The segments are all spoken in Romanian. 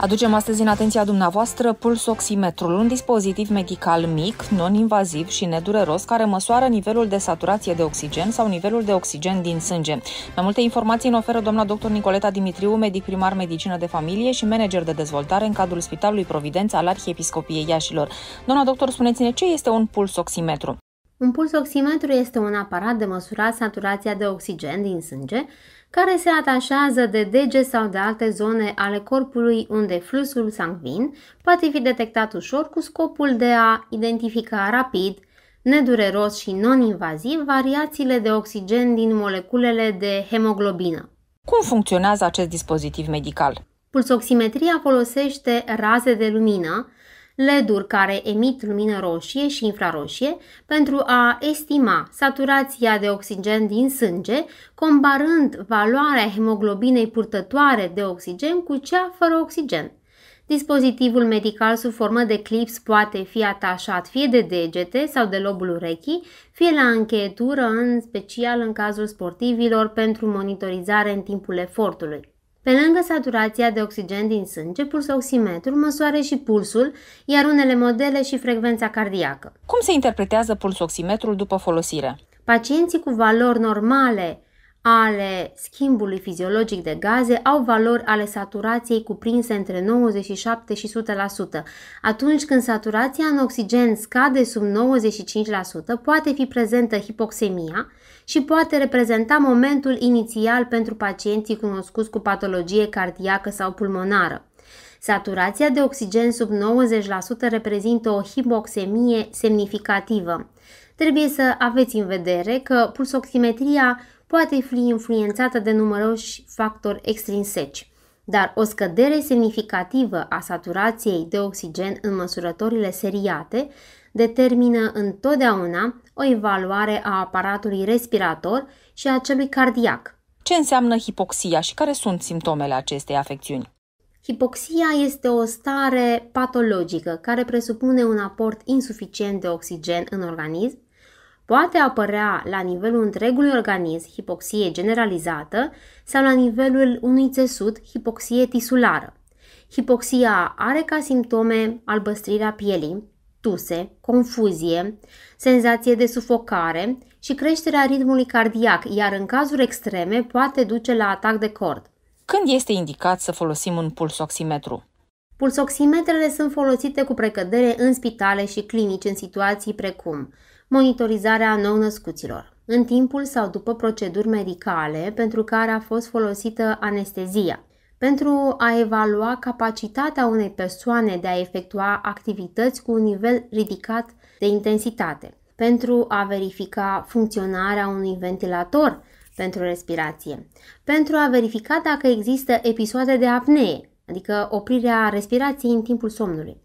Aducem astăzi în atenția dumneavoastră pulsoximetrul, un dispozitiv medical mic, non-invaziv și nedureros, care măsoară nivelul de saturație de oxigen sau nivelul de oxigen din sânge. Mai multe informații ne oferă doamna dr. Nicoleta Dimitriu, medic primar medicină de familie și manager de dezvoltare în cadrul Spitalului Providența al Arhiepiscopiei Iașilor. Doamna doctor, spuneți-ne ce este un pulsoximetru? Un pulsoximetru este un aparat de măsurat saturația de oxigen din sânge care se atașează de dege sau de alte zone ale corpului unde fluxul sanguin poate fi detectat ușor cu scopul de a identifica rapid, nedureros și non-invaziv variațiile de oxigen din moleculele de hemoglobină. Cum funcționează acest dispozitiv medical? Pulsoximetria folosește raze de lumină LED-uri care emit lumină roșie și infraroșie pentru a estima saturația de oxigen din sânge, comparând valoarea hemoglobinei purtătoare de oxigen cu cea fără oxigen. Dispozitivul medical sub formă de clips poate fi atașat fie de degete sau de lobul urechii, fie la încheietură, în special în cazul sportivilor, pentru monitorizare în timpul efortului. Pe lângă saturația de oxigen din sânge, pulsoximetrul măsoară și pulsul, iar unele modele și frecvența cardiacă. Cum se interpretează pulsoximetrul după folosire? Pacienții cu valori normale ale schimbului fiziologic de gaze au valori ale saturației cuprinse între 97 și 100%. Atunci când saturația în oxigen scade sub 95%, poate fi prezentă hipoxemia și poate reprezenta momentul inițial pentru pacienții cunoscuți cu patologie cardiacă sau pulmonară. Saturația de oxigen sub 90% reprezintă o hipoxemie semnificativă. Trebuie să aveți în vedere că pulsoximetria poate fi influențată de numeroși factori extrinseci, dar o scădere semnificativă a saturației de oxigen în măsurătorile seriate determină întotdeauna o evaluare a aparatului respirator și a celui cardiac. Ce înseamnă hipoxia și care sunt simptomele acestei afecțiuni? Hipoxia este o stare patologică care presupune un aport insuficient de oxigen în organism poate apărea la nivelul întregului organism hipoxie generalizată sau la nivelul unui țesut hipoxie tisulară. Hipoxia are ca simptome albăstrirea pielii, tuse, confuzie, senzație de sufocare și creșterea ritmului cardiac, iar în cazuri extreme poate duce la atac de cord. Când este indicat să folosim un pulsoximetru? Pulsoximetrele sunt folosite cu precădere în spitale și clinici în situații precum monitorizarea nou-născuților, în timpul sau după proceduri medicale pentru care a fost folosită anestezia, pentru a evalua capacitatea unei persoane de a efectua activități cu un nivel ridicat de intensitate, pentru a verifica funcționarea unui ventilator pentru respirație, pentru a verifica dacă există episoade de apnee, adică oprirea respirației în timpul somnului,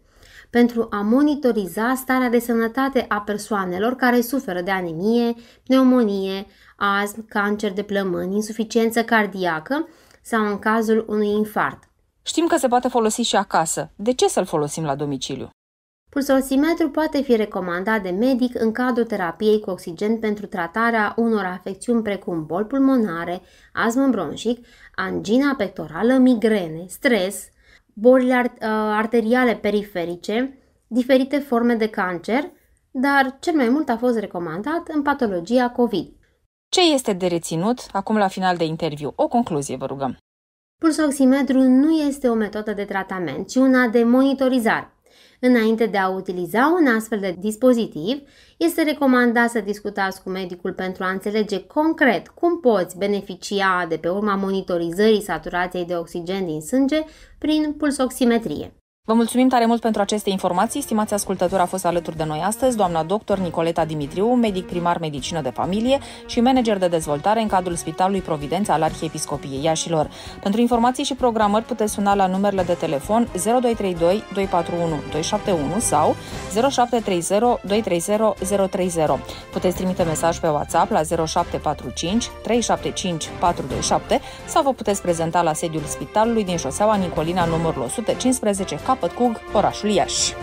pentru a monitoriza starea de sănătate a persoanelor care suferă de anemie, pneumonie, azm, cancer de plămâni, insuficiență cardiacă sau în cazul unui infarct. Știm că se poate folosi și acasă. De ce să-l folosim la domiciliu? Pulsoximetru poate fi recomandat de medic în cadrul terapiei cu oxigen pentru tratarea unor afecțiuni precum bol pulmonare, astm bronșic, angina pectorală, migrene, stres, bolile uh, arteriale periferice, diferite forme de cancer, dar cel mai mult a fost recomandat în patologia COVID. Ce este de reținut acum la final de interviu? O concluzie, vă rugăm. Pulsoximetrul nu este o metodă de tratament, ci una de monitorizare. Înainte de a utiliza un astfel de dispozitiv, este recomandat să discutați cu medicul pentru a înțelege concret cum poți beneficia de pe urma monitorizării saturației de oxigen din sânge prin pulsoximetrie. Vă mulțumim tare mult pentru aceste informații. Stimați ascultători, a fost alături de noi astăzi doamna doctor Nicoleta Dimitriu, medic primar medicină de familie și manager de dezvoltare în cadrul Spitalului Providența al Arhiepiscopiei Iașilor. Pentru informații și programări puteți suna la numerele de telefon 0232 241 271 sau 0730 230 030. Puteți trimite mesaj pe WhatsApp la 0745 375 427 sau vă puteți prezenta la sediul spitalului din șoseaua Nicolina numărul 115 ca capăt cug orașul Iași.